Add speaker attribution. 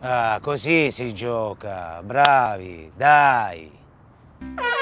Speaker 1: Ah, così si gioca. Bravi, dai.